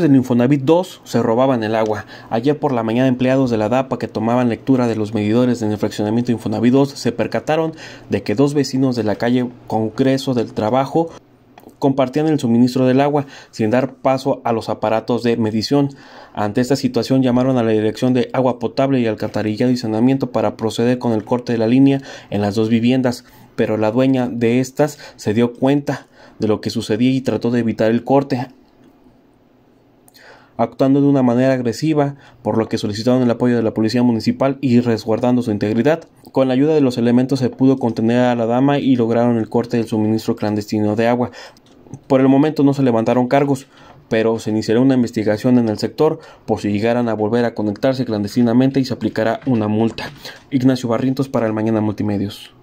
del Infonavit 2 se robaban el agua. Ayer por la mañana empleados de la DAPA que tomaban lectura de los medidores en el fraccionamiento Infonavit 2 se percataron de que dos vecinos de la calle Congreso del Trabajo compartían el suministro del agua sin dar paso a los aparatos de medición. Ante esta situación llamaron a la Dirección de Agua Potable y Alcantarillado y Saneamiento para proceder con el corte de la línea en las dos viviendas, pero la dueña de estas se dio cuenta de lo que sucedía y trató de evitar el corte actuando de una manera agresiva, por lo que solicitaron el apoyo de la policía municipal y resguardando su integridad. Con la ayuda de los elementos se pudo contener a la dama y lograron el corte del suministro clandestino de agua. Por el momento no se levantaron cargos, pero se iniciará una investigación en el sector por si llegaran a volver a conectarse clandestinamente y se aplicará una multa. Ignacio Barrientos para el Mañana Multimedios.